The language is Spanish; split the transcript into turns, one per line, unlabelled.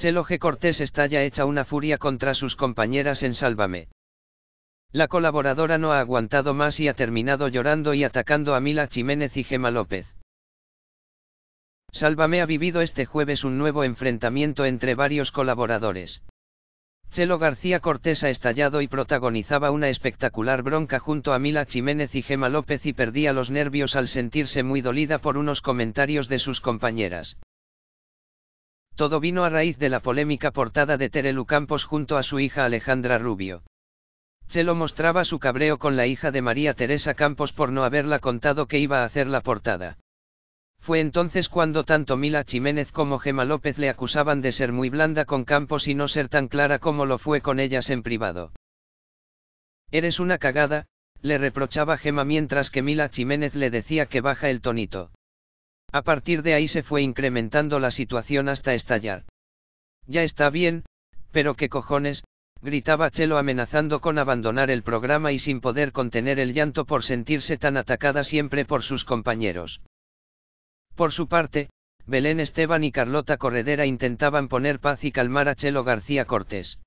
Chelo G. Cortés estalla hecha una furia contra sus compañeras en Sálvame. La colaboradora no ha aguantado más y ha terminado llorando y atacando a Mila Jiménez y Gema López. Sálvame ha vivido este jueves un nuevo enfrentamiento entre varios colaboradores. Chelo García Cortés ha estallado y protagonizaba una espectacular bronca junto a Mila Jiménez y Gema López y perdía los nervios al sentirse muy dolida por unos comentarios de sus compañeras. Todo vino a raíz de la polémica portada de Terelu Campos junto a su hija Alejandra Rubio. Chelo mostraba su cabreo con la hija de María Teresa Campos por no haberla contado que iba a hacer la portada. Fue entonces cuando tanto Mila Jiménez como Gema López le acusaban de ser muy blanda con Campos y no ser tan clara como lo fue con ellas en privado. Eres una cagada, le reprochaba Gema mientras que Mila Jiménez le decía que baja el tonito. A partir de ahí se fue incrementando la situación hasta estallar. Ya está bien, pero qué cojones, gritaba Chelo amenazando con abandonar el programa y sin poder contener el llanto por sentirse tan atacada siempre por sus compañeros. Por su parte, Belén Esteban y Carlota Corredera intentaban poner paz y calmar a Chelo García Cortés.